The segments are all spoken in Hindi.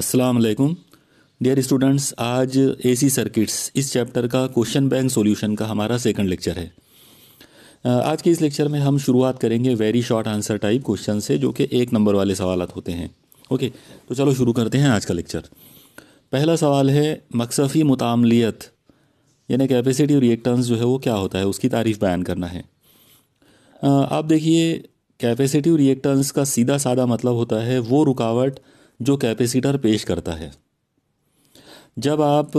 अस्सलाम वालेकुम डियर स्टूडेंट्स आज एसी सर्किट्स इस चैप्टर का क्वेश्चन बैंक सॉल्यूशन का हमारा सेकंड लेक्चर है आज के इस लेक्चर में हम शुरुआत करेंगे very short answer type question से जो कि एक नंबर वाले सवाल होते हैं ओके तो चलो शुरू करते हैं आज का लेक्चर पहला सवाल है मकसफ़ी मुतामलीत यानी कैपेसिटी रिएक्टेंस जो है वो क्या होता है उसकी तारीफ़ बयान करना है आप देखिए और रिएक्टेंस का सीधा साधा मतलब होता है वो रुकावट जो कैपेसिटर पेश करता है जब आप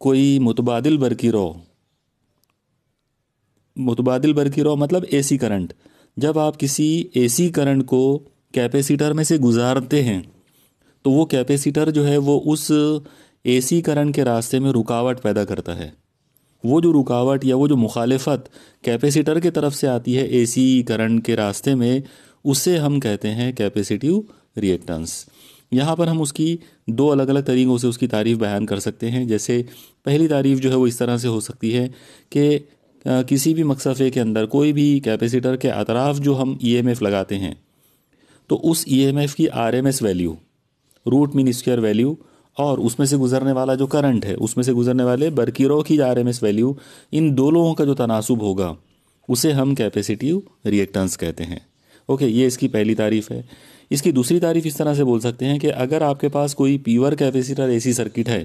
कोई मुतबादिल बरकी रो मुतबादिल बरकी रो मतलब एसी करंट जब आप किसी एसी करंट को कैपेसिटर में से गुजारते हैं तो वो कैपेसिटर जो है वो उस एसी करंट के रास्ते में रुकावट पैदा करता है वो जो रुकावट या वो जो मुखालफत कैपेसिटर की तरफ से आती है एसी करंट के रास्ते में उसे हम कहते हैं कैपेसिटिव रिएक्टेंस यहाँ पर हम उसकी दो अलग अलग तरीक़ों से उसकी तारीफ़ बयान कर सकते हैं जैसे पहली तारीफ़ जो है वो इस तरह से हो सकती है कि किसी भी मकसफ़े के अंदर कोई भी कैपेसिटर के अतराफ जो हम ई e लगाते हैं तो उस ई e की R value root mean square value और उसमें से गुजरने वाला जो करंट है उसमें से गुजरने वाले बरकीरों की आर वैल्यू इन दोनों का जो तनासब होगा उसे हम कैपेसिटिव रिएक्टेंस कहते हैं ओके ये इसकी पहली तारीफ़ है इसकी दूसरी तारीफ इस तरह से बोल सकते हैं कि अगर आपके पास कोई प्योर कैपेसिटर एसी सर्किट है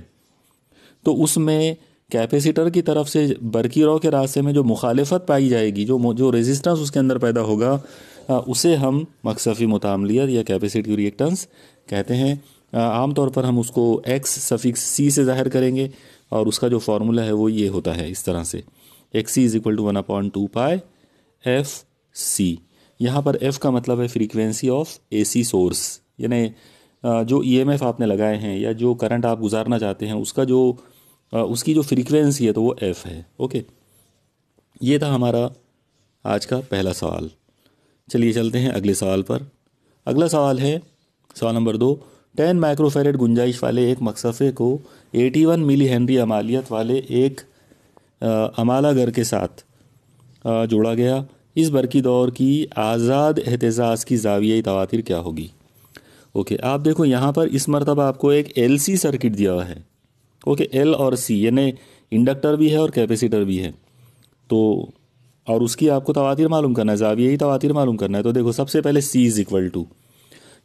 तो उसमें कैपेसिटर की तरफ से बरकी रॉ के रास्ते में जो मुखालफत पाई जाएगी जो जो रेजिस्टेंस उसके अंदर पैदा होगा उसे हम मकसफ़ी मुतामलियत या कैपेसिटी रिएक्टेंस कहते हैं आमतौर पर हम उसको एक्स सफिक्स सी से ज़ाहिर करेंगे और उसका जो फार्मूला है वो ये होता है इस तरह से X C is equal to one upon two pi F C यहाँ पर एफ़ का मतलब है फ्रीक्वेंसी ऑफ एसी सोर्स यानी जो ईएमएफ e आपने लगाए हैं या जो करंट आप गुजारना चाहते हैं उसका जो उसकी जो फ्रीक्वेंसी है तो वो एफ़ है ओके ये था हमारा आज का पहला सवाल चलिए चलते हैं अगले सवाल पर अगला सवाल है सवाल नंबर दो टेन माइक्रोफेरेट गुंजाइश वाले एक मकसफ़े को एटी वन मिली हेनरी अमालियत वाले एक अमालागर के साथ जोड़ा गया इस बरकी दौर की आज़ाद एहतजाज की जाविया तवातिर क्या होगी ओके आप देखो यहाँ पर इस मरतबा आपको एक एल सी सर्किट दिया हुआ है ओके एल और सी यानी इंडक्टर भी है और कैपेसिटर भी है तो और उसकी आपको तवातिर मालूम करना है जाविया ही तवातिर मालूम करना है तो देखो सबसे पहले सी इज़ इक्वल टू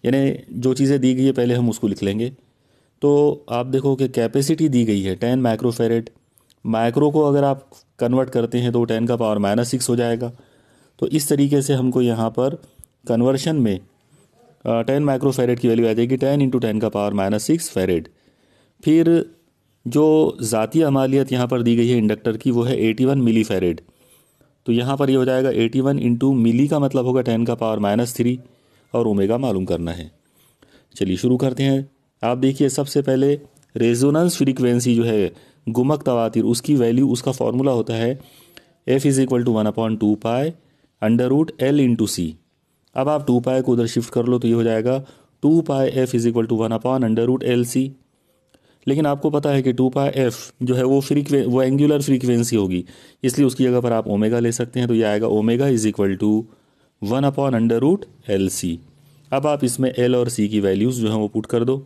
यानी जो चीज़ें दी गई है पहले हम उसको लिख लेंगे तो आप देखो कि कैपेसिटी दी गई है टेन माइक्रोफेरेट माइक्रो को अगर आप कन्वर्ट करते हैं तो टेन का पावर माइनस सिक्स हो जाएगा तो इस तरीके से हमको यहाँ पर कन्वर्शन में टेन माइक्रो फेरेड की वैल्यू आ जाएगी टेन इंटू टेन का पावर माइनस सिक्स फेरेड फिर जो ज़ाती अमालियत यहाँ पर दी गई है इंडक्टर की वो है एटी वन मिली फेरेड तो यहाँ पर ये यह हो जाएगा एटी वन इंटू मिली का मतलब होगा टेन का पावर माइनस थ्री और ओमेगा मालूम करना है चलिए शुरू करते हैं आप देखिए सबसे पहले रेजोनेंस फ्रीक्वेंसी जो है गुमक तवातिर उसकी वैल्यू उसका फार्मूला होता है F is equal to one upon two pi under root L into C अब आप टू पाए को उधर शिफ्ट कर लो तो ये हो जाएगा two pi F is equal to one upon under root L C लेकिन आपको पता है कि टू पाए एफ जो है वो फ्रीक्वे वो एंगुलर फ्रीक्वेंसी होगी इसलिए उसकी जगह पर आप ओमेगा ले सकते हैं तो ये आएगा omega is equal to one upon under root L C अब आप इसमें एल और सी की वैल्यूज़ जो हैं वो पुट कर दो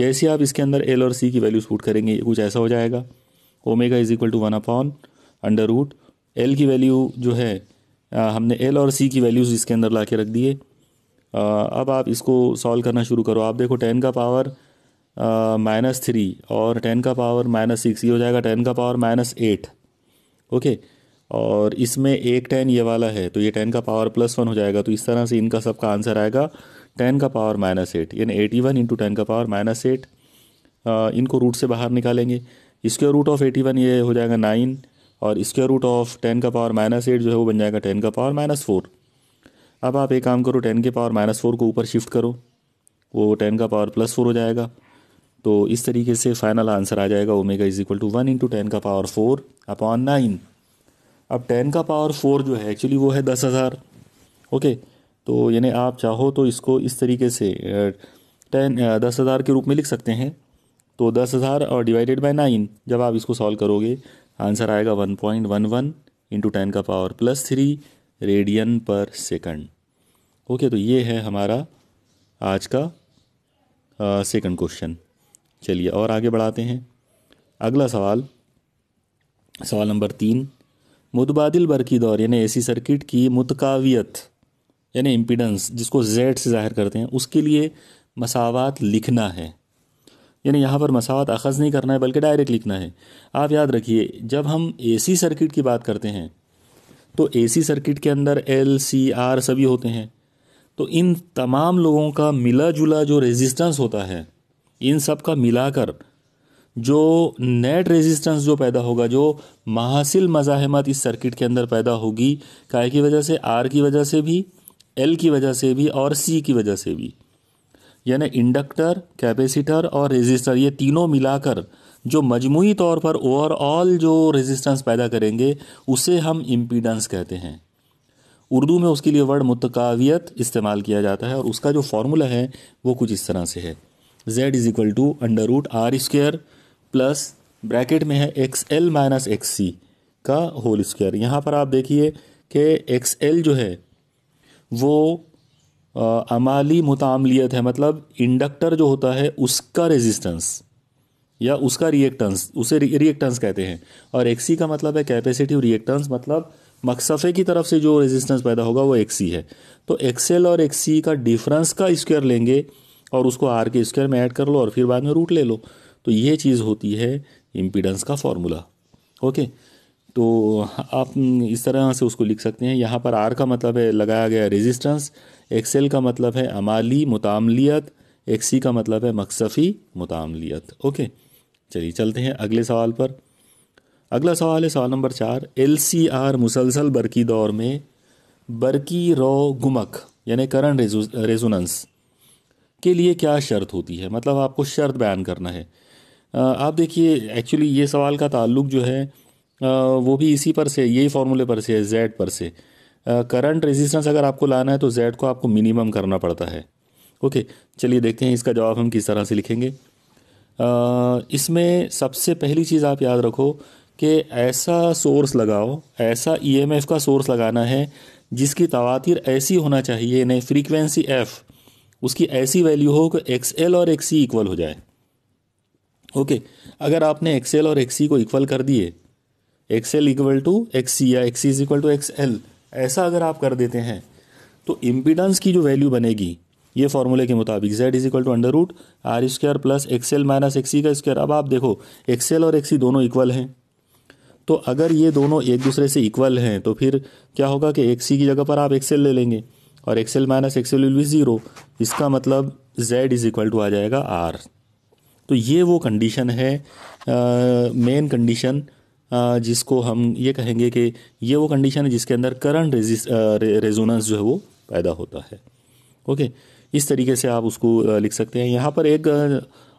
जैसे आप इसके अंदर एल और सी की वैल्यूज़ पुट करेंगे कुछ ऐसा हो जाएगा omega is equal to one upon under root L की वैल्यू जो है हमने एल और सी की वैल्यूज़ इसके अंदर ला के रख दिए अब आप इसको सॉल्व करना शुरू करो आप देखो टेन का पावर माइनस थ्री और टेन का पावर माइनस सिक्स ये हो जाएगा टेन का पावर माइनस एट ओके और इसमें एक टेन ये वाला है तो ये टेन का पावर प्लस वन हो जाएगा तो इस तरह से इनका सबका आंसर आएगा टेन का पावर माइनस एट यानी एटी वन इंटू टेन का पावर माइनस एट इनको रूट से बाहर निकालेंगे इसके रूट ऑफ एटी वन ये हो जाएगा नाइन और इसके रूट ऑफ टेन का पावर माइनस एट जो है वो बन जाएगा टेन का पावर माइनस फोर अब आप एक काम करो टेन के पावर माइनस फोर को ऊपर शिफ्ट करो वो टेन का पावर प्लस फोर हो जाएगा तो इस तरीके से फाइनल आंसर आ जाएगा omega is equal to one into ten का पावर फोर अपॉन नाइन अब टेन का पावर फोर जो है एक्चुअली वो है दस हज़ार ओके तो यानी आप चाहो तो इसको इस तरीके से टेन दस हज़ार के रूप में लिख सकते हैं तो दस हज़ार और डिवाइडेड बाय नाइन जब आप इसको सॉल्व करोगे आंसर आएगा one point one one into ten का पावर प्लस थ्री रेडियन पर सेकंड ओके तो ये है हमारा आज का सेकंड क्वेश्चन चलिए और आगे बढ़ाते हैं अगला सवाल सवाल नंबर तीन मुतबादिल बरकी दौर यानी एसी सर्किट की मुतकावियत यानी इम्पिडेंस जिसको जेड से जाहिर करते हैं उसके लिए मसावात लिखना है यानी यहाँ पर मसावत अखज़ नहीं करना है बल्कि डायरेक्ट लिखना है आप याद रखिए जब हम सी सर्किट की बात करते हैं तो सी सर्किट के अंदर एल सी आर सभी होते हैं तो इन तमाम लोगों का मिला जुला जो रेजिस्टेंस होता है इन सब का मिलाकर जो नेट रेजिस्टेंस जो पैदा होगा जो महासिल मज़ाहमत इस सर्किट के अंदर पैदा होगी काय की वजह से आर की वजह से भी एल की वजह से भी और सी की वजह से भी यानी इंडक्टर कैपेसिटर और रेजिस्टर ये तीनों मिलाकर जो मजमू तौर पर ओवरऑल जो रेजिस्टेंस पैदा करेंगे उसे हम इम्पीडेंस कहते हैं उर्दू में उसके लिए वर्ड मुतकावियत इस्तेमाल किया जाता है और उसका जो फार्मूला है वो कुछ इस तरह से है z is equal to under root R square plus bracket में है X L minus X C का होल स्क्वायर यहाँ पर आप देखिए कि एक्स एल जो है वो अमाली मुतामलियत है मतलब इंडक्टर जो होता है उसका रेजिस्टेंस या उसका रिएक्टेंस उसे रिएक्टेंस कहते हैं और एक्सी का मतलब है कैपेसिटिव रिएक्टेंस मतलब मकसफ़े की तरफ से जो रेजिस्टेंस पैदा होगा वो एक्सी है तो एक्सेल और एक्सी का डिफरेंस का स्क्वायर लेंगे और उसको आर के स्क्वायर में ऐड कर लो और फिर बाद में रूट ले लो तो ये चीज़ होती है इम्पीडेंस का फॉर्मूला ओके तो आप इस तरह से उसको लिख सकते हैं यहाँ पर आर का मतलब है लगाया गया रेजिस्टेंस एक्सेल का मतलब है अमाली मुतामलियत एक्सी का मतलब है मकसफ़ी मुतामलियत ओके चलिए चलते हैं अगले सवाल पर अगला सवाल है सवाल नंबर चार एल सी आर मुसलसल बरकी दौर में बरकी रो गुमक यानी करण रेजोनेंस के लिए क्या शर्त होती है मतलब आपको शर्त बयान करना है आप देखिए एक्चुअली ये सवाल का ताल्लुक जो है वो भी इसी पर से यही फार्मूले पर से है जेड पर से करंट रेजिस्टेंस अगर आपको लाना है तो जेड को आपको मिनिमम करना पड़ता है ओके चलिए देखते हैं इसका जवाब हम किस तरह से लिखेंगे इसमें सबसे पहली चीज़ आप याद रखो कि ऐसा सोर्स लगाओ ऐसा ईएमएफ e का सोर्स लगाना है जिसकी तवातिर ऐसी होना चाहिए यानी फ्रीक्वेंसी एफ़ उसकी ऐसी वैल्यू हो कि एक्स एल और एक्स सी इक्वल हो जाए ओके अगर आपने एक्स एल और एक्स सी e को इक्वल कर दिए X L equal to X C या X C is equal to X L ऐसा अगर आप कर देते हैं तो इम्पिडेंस की जो वैल्यू बनेगी ये फॉर्मूले के मुताबिक Z is equal to under root R square plus X L minus X C का स्क्वायर अब आप देखो एक्सेल और एक्सी दोनों इक्वल हैं तो अगर ये दोनों एक दूसरे से इक्वल हैं तो फिर क्या होगा कि एक्सी की जगह पर आप एक्सेल ले लेंगे और X L minus X L will be zero इसका मतलब जेड इज इक्वल टू आ जाएगा आर तो ये वो कंडीशन है मेन कंडीशन जिसको हम ये कहेंगे कि ये वो कंडीशन है जिसके अंदर करंट रेजोनेंस जो है वो पैदा होता है ओके इस तरीके से आप उसको लिख सकते हैं यहाँ पर एक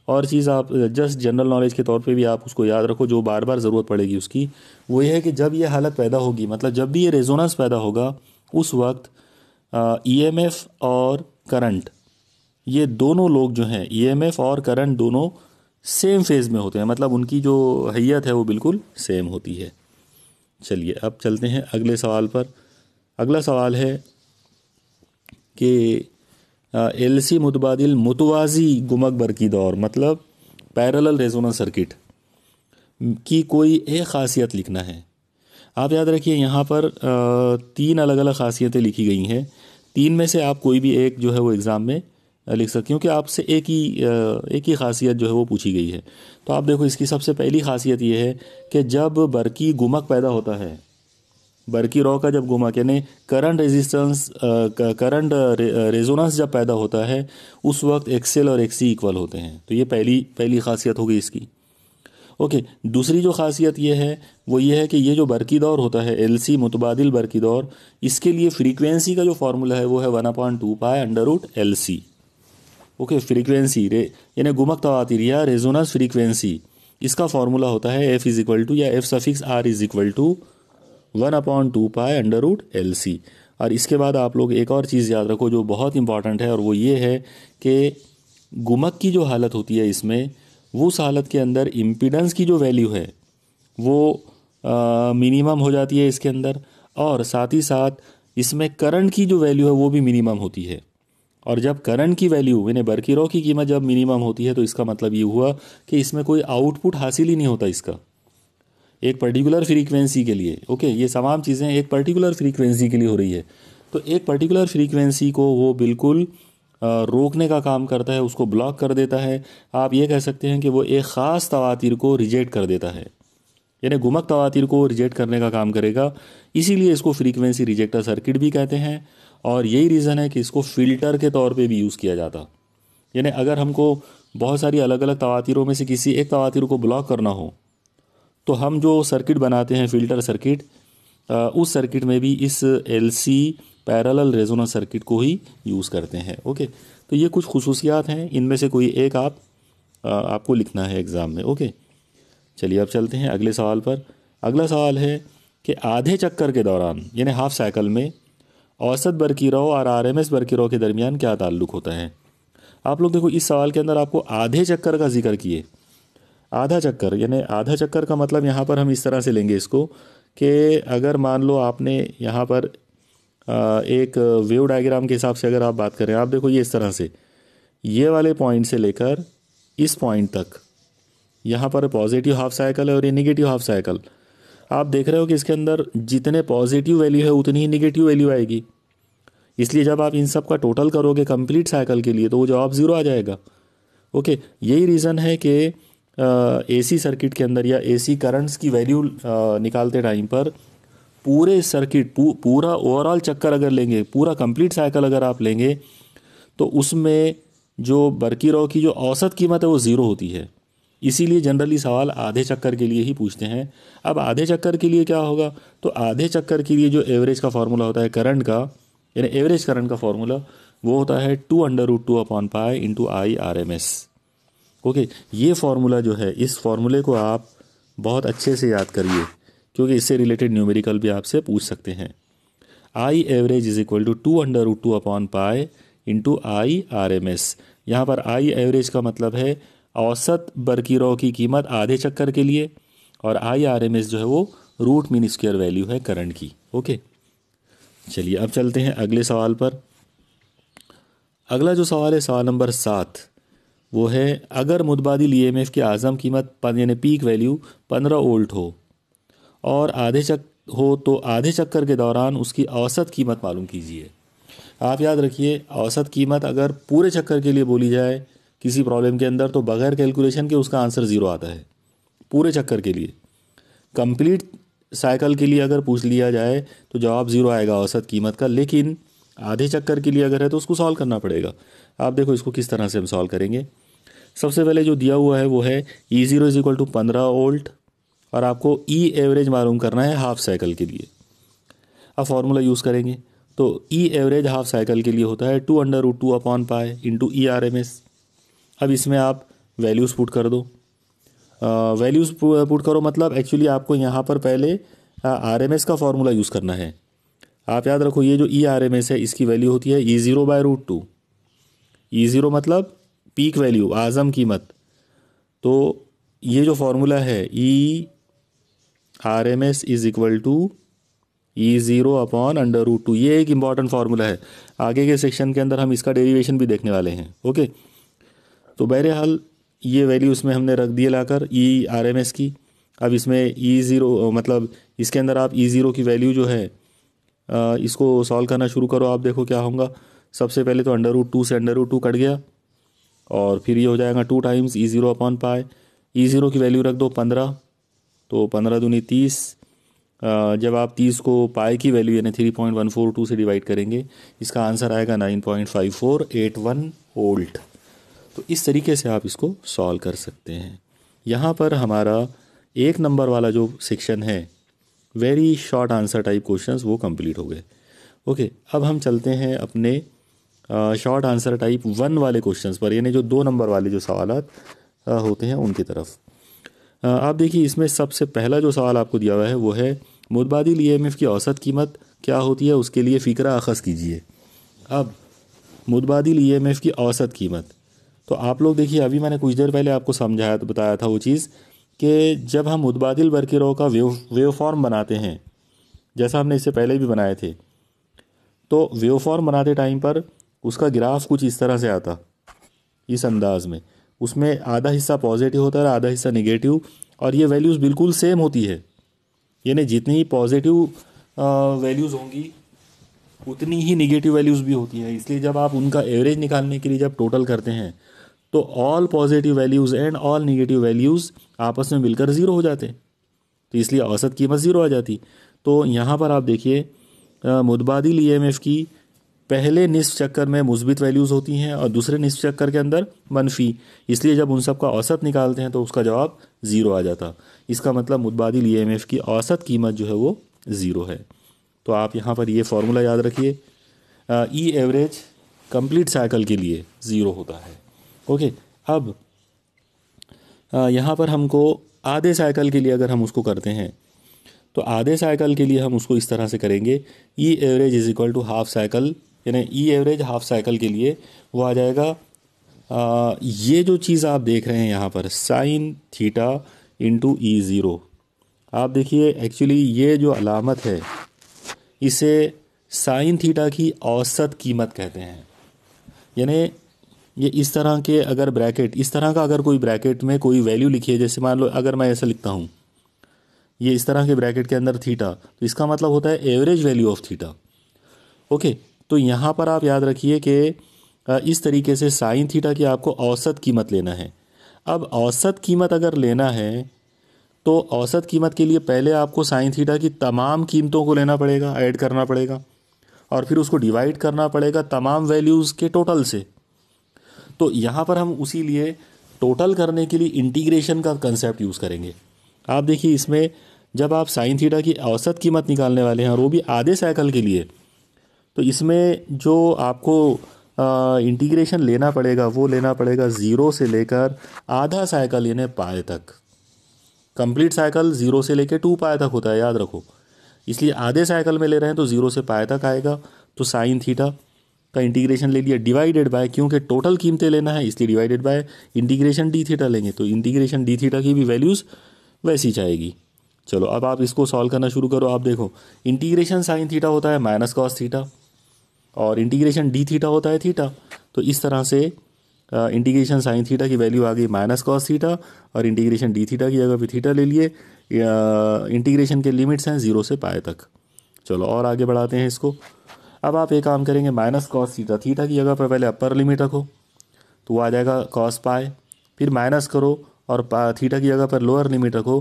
और चीज़ आप जस्ट जनरल नॉलेज के तौर पे भी आप उसको याद रखो जो बार बार ज़रूरत पड़ेगी उसकी वो ये है कि जब ये हालत पैदा होगी मतलब जब भी ये रेजोनेंस पैदा होगा उस वक्त ई एम एफ और करंट ये दोनों लोग जो हैं ई एम एफ और करंट दोनों सेम फेज़ में होते हैं मतलब उनकी जो हैयत है वो बिल्कुल सेम होती है चलिए अब चलते हैं अगले सवाल पर अगला सवाल है कि एलसी मुतबादिल मुतवाजी गुमक बरकी दौर मतलब पैरल रेजोना सर्किट की कोई एक खासियत लिखना है आप याद रखिए यहाँ पर तीन अलग अलग खासियतें लिखी गई हैं तीन में से आप कोई भी एक जो है वो एग्ज़ाम में लिख सकती हूँ कि आपसे एक ही एक ही खासियत जो है वो पूछी गई है तो आप देखो इसकी सबसे पहली खासियत ये है कि जब बरकी गुमक पैदा होता है बरकी रॉ का जब गुमक यानी करंट रेजिस्टेंस करंट रेजोनेंस जब पैदा होता है उस वक्त एक्सेल और एक्सी इक्वल होते हैं तो ये पहली पहली खासियत होगी इसकी ओके दूसरी जो खासियत ये है वो ये है कि ये जो बरकी दौर होता है एल सी मुतबादिल बरकी दौर इसके लिए फ्रीक्वेंसी का जो फार्मूला है वो है one upon two pi under root L C okay frequency रे यानी गुमक तवातिर तो या रेजोनस फ्रीक्वेंसी इसका फॉर्मूला होता है एफ इज इक्वल टू या F suffix R is equal to one upon two pi under root L C और इसके बाद आप लोग एक और चीज़ याद रखो जो बहुत इंपॉर्टेंट है और वो ये है कि गुमक की जो हालत होती है इसमें वो उस हालत के अंदर इम्पिडेंस की जो वैल्यू है वो मिनिमम हो जाती है इसके अंदर और साथ ही साथ इसमें करंट की जो वैल्यू है वो भी मिनिमम होती है और जब करंट की वैल्यू यानी बरकिरो की कीमत जब मिनिमम होती है तो इसका मतलब ये हुआ कि इसमें कोई आउटपुट हासिल ही नहीं होता इसका एक पर्टिकुलर फ्रीक्वेंसी के लिए ओके ये तमाम चीज़ें एक पर्टिकुलर फ्रीक्वेंसी के लिए हो रही है तो एक पर्टिकुलर फ्रीक्वेंसी को वो बिल्कुल रोकने का काम करता है उसको ब्लॉक कर देता है आप ये कह सकते हैं कि वो एक ख़ास तवातिर को रिजेक्ट कर देता है यानी गुमक तवातिर को रिजेक्ट करने का काम करेगा इसीलिए इसको फ्रीक्वेंसी रिजेक्टर सर्किट भी कहते हैं और यही रीज़न है कि इसको फ़िल्टर के तौर पे भी यूज़ किया जाता यानी अगर हमको बहुत सारी अलग अलग तवातिरों में से किसी एक तवातिर को ब्लॉक करना हो तो हम जो सर्किट बनाते हैं फ़िल्टर सर्किट उस सर्किट में भी इस L C parallel resonance circuit को ही यूज़ करते हैं ओके तो ये कुछ खसूसियात हैं इनमें से कोई एक आप आपको लिखना है एग्ज़ाम में ओके चलिए अब चलते हैं अगले सवाल पर अगला सवाल है कि आधे चक्कर के दौरान यानी हाफ साइकिल में औसत बरकीरा और आर एम एस बरकीरा के दरमियान क्या ताल्लुक होता है आप लोग देखो इस सवाल के अंदर आपको आधे चक्कर का जिक्र किए आधा चक्कर यानी आधा चक्कर का मतलब यहाँ पर हम इस तरह से लेंगे इसको कि अगर मान लो आपने यहाँ पर एक वेव डायग्राम के हिसाब से अगर आप बात करें आप देखो ये इस तरह से ये वाले पॉइंट से लेकर इस पॉइंट तक यहाँ पर पॉजिटिव हाफ साइकिल है और ये निगेटिव हाफ साइकिल आप देख रहे हो कि इसके अंदर जितने पॉजिटिव वैल्यू है उतनी ही निगेटिव वैल्यू आएगी इसलिए जब आप इन सब का टोटल करोगे कंप्लीट साइकिल के लिए तो वो जवाब ज़ीरो आ जाएगा ओके यही रीज़न है कि ए सर्किट के अंदर या सी करंट्स की वैल्यू निकालते टाइम पर पूरे सर्किट पू, पूरा ओवरऑल चक्कर अगर लेंगे पूरा कंप्लीट साइकिल अगर आप लेंगे तो उसमें जो बरकी रो की जो औसत कीमत है वो ज़ीरो होती है इसीलिए जनरली सवाल आधे चक्कर के लिए ही पूछते हैं अब आधे चक्कर के लिए क्या होगा तो आधे चक्कर के लिए जो एवरेज का फार्मूला होता है करंट का यानी एवरेज करंट का फार्मूला वो होता है two under root two upon pi into I R M S okay ये फार्मूला जो है इस फार्मूले को आप बहुत अच्छे से याद करिए क्योंकि इससे रिलेटेड न्यूमेरिकल भी आपसे पूछ सकते हैं I average is equal to two under root two upon pi into I R M S यहाँ पर आई एवरेज का मतलब है औसत बरकी रो की कीमत आधे चक्कर के लिए और आई आर एम एस जो है वो रूट मीन स्क्वेयर वैल्यू है करंट की ओके चलिए अब चलते हैं अगले सवाल पर अगला जो सवाल है सवाल नंबर सात वो है अगर मुतबादिल ई e एम एफ की आज़म कीमत यानी पीक वैल्यू पंद्रह ओल्ट हो और आधे चक हो तो आधे चक्कर के दौरान उसकी औसत कीमत मालूम कीजिए आप याद रखिए औसत कीमत अगर पूरे चक्कर के लिए बोली जाए किसी प्रॉब्लम के अंदर तो बगैर कैलकुलेशन के उसका आंसर ज़ीरो आता है पूरे चक्कर के लिए कंप्लीट साइकिल के लिए अगर पूछ लिया जाए तो जवाब ज़ीरो आएगा औसत कीमत का लेकिन आधे चक्कर के लिए अगर है तो उसको सॉल्व करना पड़ेगा आप देखो इसको किस तरह से हम सॉल्व करेंगे सबसे पहले जो दिया हुआ है वो है E zero is equal to पंद्रह वोल्ट और आपको ई e एवरेज मालूम करना है हाफ साइकिल के लिए अब फार्मूला यूज़ करेंगे तो ई एवरेज हाफ साइकिल के लिए होता है two under root two upon pi into E R M S अब इसमें आप वैल्यूज़ पुट कर दो वैल्यूज़ पुट करो मतलब एक्चुअली आपको यहाँ पर पहले आर एम एस का फॉर्मूला यूज़ करना है आप याद रखो ये जो ई आर एम एस है इसकी वैल्यू होती है E zero by root two E zero मतलब पीक वैल्यू आज़म कीमत तो ये जो फार्मूला है E R M S is equal to E zero upon under root two ये एक इम्पॉर्टेंट फार्मूला है आगे के सेक्शन के अंदर हम इसका डेरिवेशन भी देखने वाले हैं ओके okay? तो बहरहाल ये वैल्यू इसमें हमने रख दिया लाकर ई आर एम एस की अब इसमें ई e ज़ीरो मतलब इसके अंदर आप ई e ज़ीरो की वैल्यू जो है इसको सॉल्व करना शुरू करो आप देखो क्या होगा सबसे पहले तो अंडर रूट टू से अंडर रूट टू कट गया और फिर ये हो जाएगा two times E zero upon pi E zero की वैल्यू रख दो पंद्रह तो पंद्रह दूनी तीस जब आप तीस को पाए की वैल्यू यानी three point one four two से डिवाइड करेंगे इसका आंसर आएगा nine point five four eight one volt तो इस तरीके से आप इसको सॉल्व कर सकते हैं यहाँ पर हमारा एक नंबर वाला जो सेक्शन है very short answer type question वो कम्प्लीट हो गए ओके अब हम चलते हैं अपने शॉर्ट आंसर टाइप वन वाले क्वेश्चंस पर यानी जो दो नंबर वाले जो सवाल होते हैं उनकी तरफ आप देखिए इसमें सबसे पहला जो सवाल आपको दिया हुआ है वो है मुतबादिल ई e की औसत कीमत क्या होती है उसके लिए फ़िक्र अखज़ कीजिए अब मुतबादिल ई e की औसत कीमत तो आप लोग देखिए अभी मैंने कुछ देर पहले आपको समझाया तो बताया था वो चीज़ कि जब हम मुतबादिल बरकिरों का वेव वेव फॉर्म बनाते हैं जैसा हमने इससे पहले भी बनाए थे तो वेव फॉर्म बनाते टाइम पर उसका ग्राफ कुछ इस तरह से आता इस अंदाज में उसमें आधा हिस्सा पॉजिटिव होता है आधा हिस्सा निगेटिव और ये वैल्यूज़ बिल्कुल सेम होती है यानी जितनी पॉजिटिव वैल्यूज़ होंगी उतनी ही निगेटिव वैल्यूज़ भी होती है इसलिए जब आप उनका एवरेज निकालने के लिए जब टोटल करते हैं तो all positive values and all negative values आपस में मिलकर ज़ीरो हो जाते तो इसलिए औसत कीमत ज़ीरो आ जाती तो यहाँ पर आप देखिए मुतबादिल ई e की पहले निस्फ चक्कर में मुस्बित वैल्यूज़ होती हैं और दूसरे निस्फ चक्कर के अंदर मनफी इसलिए जब उन सब का औसत निकालते हैं तो उसका जवाब ज़ीरो आ जाता इसका मतलब मुतबादिल ई e की औसत कीमत जो है वो ज़ीरो है तो आप यहाँ पर ये फार्मूला याद रखिए ई एवरेज कंप्लीट साइकिल के लिए ज़ीरो होता है ओके अब यहाँ पर हमको आधे साइकिल के लिए अगर हम उसको करते हैं तो आधे साइकिल के लिए हम उसको इस तरह से करेंगे E average is equal to half cycle यानी ई एवरेज हाफ साइकिल के लिए वो आ जाएगा आ, ये जो चीज़ आप देख रहे हैं यहाँ पर sine theta into E zero आप देखिए एक्चुअली ये जो अलामत है इसे साइन थीटा की औसत कीमत कहते हैं यानी ये इस तरह के अगर ब्रैकेट इस तरह का अगर कोई ब्रैकेट में कोई वैल्यू लिखी है जैसे मान लो अगर मैं ऐसा लिखता हूँ ये इस तरह के ब्रैकेट के अंदर थीटा तो इसका मतलब होता है average value of theta okay तो यहाँ पर आप याद रखिए कि इस तरीके से साइन थीटा की आपको औसत कीमत लेना है अब औसत कीमत अगर लेना है तो औसत कीमत के लिए पहले आपको साइन थीटा की तमाम कीमतों को लेना पड़ेगा ऐड करना पड़ेगा और फिर उसको डिवाइड करना पड़ेगा तमाम वैल्यूज़ के टोटल से तो यहाँ पर हम उसी लिए टोटल करने के लिए इंटीग्रेशन का कंसेप्ट यूज़ करेंगे आप देखिए इसमें जब आप साइन थीटा की औसत कीमत निकालने वाले हैं और वो भी आधे साइकिल के लिए तो इसमें जो आपको इंटीग्रेशन लेना पड़ेगा वो लेना पड़ेगा ज़ीरो से लेकर आधा साइकिल यानी पाए तक कंप्लीट साइकिल ज़ीरो से लेकर टू पाए तक होता है याद रखो इसलिए आधे साइकिल में ले रहे हैं तो ज़ीरो से पाए तक आएगा तो साइन थीटा का इंटीग्रेशन ले लिया डिवाइडेड बाय क्योंकि टोटल कीमतें लेना है इसलिए divided by integration D theta लेंगे तो इंटीग्रेशन डी थीटा की भी वैल्यूज़ वैसी जाएगी चलो अब आप इसको सॉल्व करना शुरू करो आप देखो इंटीग्रेशन साइन थीटा होता है माइनस कॉस थीटा और इंटीग्रेशन डी थीटा होता है थीटा तो इस तरह से इंटीग्रेशन साइन थीटा की वैल्यू आ गई माइनस कॉस थीटा और इंटीग्रेशन डी थीटा की अगर भी थीटा ले लिए इंटीग्रेशन के लिमिट्स हैं ज़ीरो से पाए तक चलो और आगे बढ़ाते हैं इसको अब आप ये काम करेंगे माइनस कॉस थीटा थीटा की जगह पर पहले अपर लिमिट रखो तो वो आ जाएगा कॉस पाए फिर माइनस करो और थीटा की जगह पर लोअर लिमिट रखो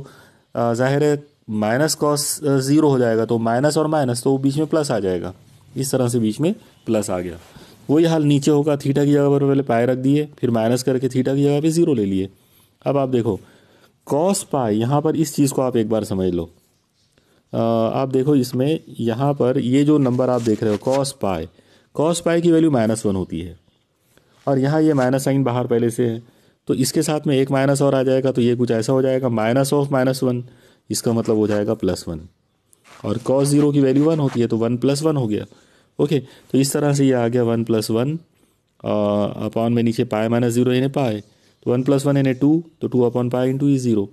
जाहिर है माइनस कॉस ज़ीरो हो जाएगा तो माइनस और माइनस तो बीच में प्लस आ जाएगा इस तरह से बीच में प्लस आ गया वही हाल नीचे होगा थीटा की जगह पर पहले पाए रख दिए फिर माइनस करके थीटा की जगह पर ज़ीरो ले लिए अब आप देखो कॉस पाए यहाँ पर इस चीज़ को आप एक बार समझ लो आप देखो इसमें यहाँ पर ये जो नंबर आप देख रहे हो कॉस पाए कॉस पाए की वैल्यू माइनस वन होती है और यहाँ ये माइनस साइन बाहर पहले से है तो इसके साथ में एक माइनस और आ जाएगा तो ये कुछ ऐसा हो जाएगा माइनस ऑफ माइनस वन इसका मतलब हो जाएगा प्लस वन और कॉस ज़ीरो की वैल्यू वन होती है तो वन प्लस वन हो गया ओके तो इस तरह से ये आ गया वन प्लस वन अपॉन में नीचे पाए माइनस ज़ीरो इन्हें पाए तो वन प्लस वन यानी टू तो two upon pi in to E zero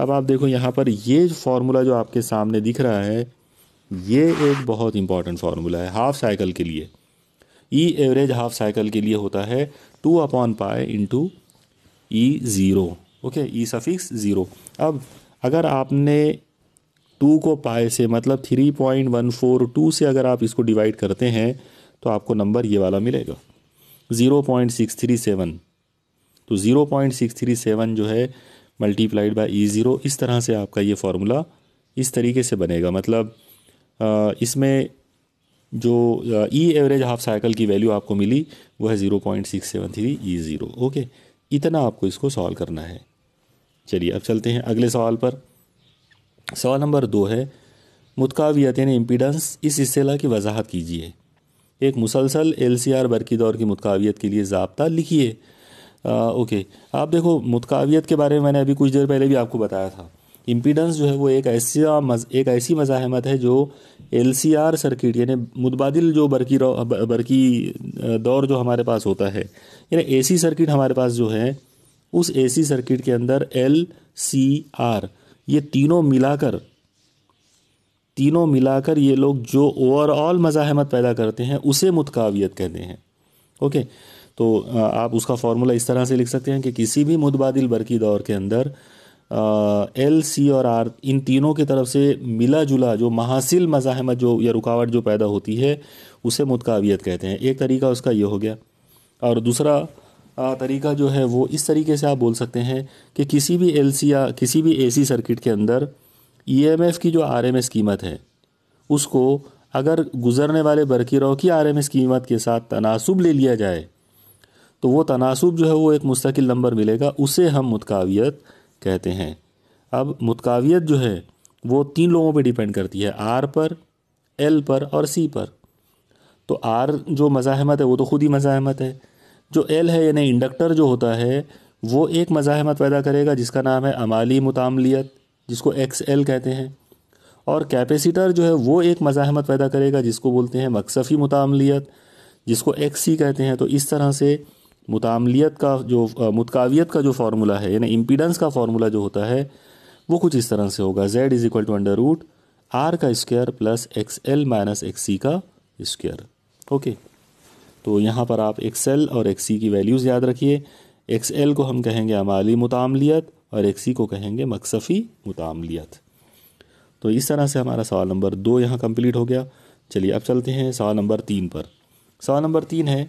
अब आप देखो यहाँ पर ये फार्मूला जो आपके सामने दिख रहा है ये एक बहुत इंपॉर्टेंट फार्मूला है हाफ साइकिल के लिए ई एवरेज हाफ साइकिल के लिए होता है two upon pi into E zero okay E suffix zero अब अगर आपने टू को पाए से मतलब three point one four two से अगर आप इसको डिवाइड करते हैं तो आपको नंबर ये वाला मिलेगा zero point six three seven तो zero point six three seven जो है मल्टीप्लाइड बाई ई ज़ीरो इस तरह से आपका ये फार्मूला इस तरीके से बनेगा मतलब इसमें जो ई एवरेज हाफ साइकिल की वैल्यू आपको मिली वह zero point six seven three E zero okay इतना आपको इसको सॉल्व करना है चलिए अब चलते हैं अगले सवाल पर सवाल नंबर दो है मुतकावियत यानी इम्पीडेंस इस असल की वजाहत कीजिए एक मुसलसल एल सी आर बरकी दौर की मुतकावियत के लिए जबता लिखिए ओके आप देखो मुतकावियत के बारे में मैंने अभी कुछ देर पहले भी आपको बताया था इम्पीडेंस जो है वो एक ऐसी एक ऐसी मज़ाहमत है जो एल सी आर सर्किट यानी मुतबादिल जो बरकी बरकी दौर जो हमारे पास होता है यानी ए सी सर्किट हमारे पास जो है उस ए सी सर्किट के अंदर एल सी आर ये तीनों मिलाकर तीनों मिलाकर ये लोग जो ओवरऑल मज़ाहमत पैदा करते हैं उसे मुतकावियत कहते हैं ओके तो आप उसका फार्मूला इस तरह से लिख सकते हैं कि किसी भी मुतबादिल बरकी दौर के अंदर एल सी और आर इन तीनों की तरफ से मिला जुला जो महासिल मज़ाहमत जो या रुकावट जो पैदा होती है उसे मुतकावियत कहते हैं एक तरीका उसका ये हो गया और दूसरा तरीका जो है वो इस तरीके से आप बोल सकते हैं कि किसी भी एल सी या किसी भी ए सी सर्किट के अंदर ई एम एफ़ की जो आर एम एस कीमत है उसको अगर गुज़रने वाले बरकी रौ की आर एम एस कीमत के साथ तनासब ले लिया जाए तो वो तनासब जो है वो एक मुस्तकिल नंबर मिलेगा उसे हम मुतकावियत कहते हैं अब मुतकावियत जो है वो तीन लोगों पे डिपेंड करती है आर पर एल पर और सी पर तो आर जो मज़ाहमत है वो तो खुद ही मज़ाहमत है जो एल है यानी इंडक्टर जो होता है वो एक मज़ाहमत पैदा करेगा जिसका नाम है अमाली मुतामलियत जिसको एक्स एल कहते हैं और कैपेसिटर जो है वो एक मज़ाहमत पैदा करेगा जिसको बोलते हैं मकसफ़ी मुतामलियत जिसको एक्स सी कहते हैं तो इस तरह से मुतामलीत का जो मुतकावियत का जो फार्मूला है यानी इम्पीडेंस का फार्मूला जो होता है वो कुछ इस तरह से होगा Z is equal to under root R का square plus X L minus X C का स्क्वायर ओके तो यहाँ पर आप एक्स एल और एक्स सी की वैल्यूज़ याद रखिए एक्स एल को हम कहेंगे अमाली मुतामलीत और एक्स सी को कहेंगे मकसफ़ी मुतामलीत तो इस तरह से हमारा सवाल नंबर दो यहाँ कंप्लीट हो गया चलिए अब चलते हैं सवाल नंबर तीन पर सवाल नंबर तीन है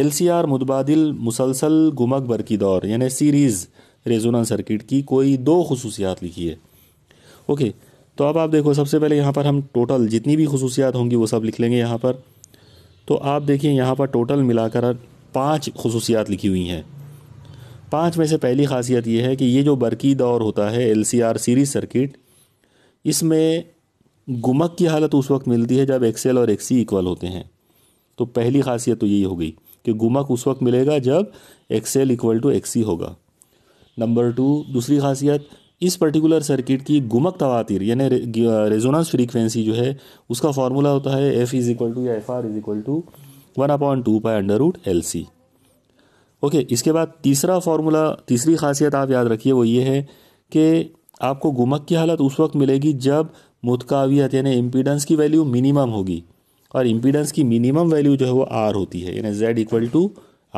एल सी आर मुतबादल मुसलसल गुमक बरकी दौर यानि सीरीज़ रेजोना सर्किट की कोई दो खसूसियात लिखी है ओके तो अब आप देखो सबसे पहले यहाँ पर हम टोटल जितनी भी खसूसियात होंगी वो सब लिख लेंगे यहाँ पर तो आप देखिए यहाँ पर टोटल मिलाकर पाँच खसूसियात लिखी हुई हैं पाँच में से पहली खासियत ये है कि ये जो बरकी दौर होता है L C R series circuit इसमें गुमक की हालत उस वक्त मिलती है जब एक्सेल और एक्सी इक्वल होते हैं तो पहली खासियत तो यही हो गई कि गुमक उस वक्त मिलेगा जब X L equal to X C होगा नंबर टू दूसरी खासियत इस पर्टिकुलर सर्किट की गुमक तवातिर यानी रे, रेजोनेंस फ्रीक्वेंसी जो है उसका फार्मूला होता है एफ इज़ इक्वल टू या F R is equal to one upon two pi under root L C okay इसके बाद तीसरा फार्मूला तीसरी खासियत आप याद रखिए वो ये है कि आपको गुमक की हालत उस वक्त मिलेगी जब मुतकावियत यानी इम्पीडेंस की वैल्यू मिनिमम होगी और इम्पीडेंस की मिनिमम वैल्यू जो है वो आर होती है यानी जेड इक्वल टू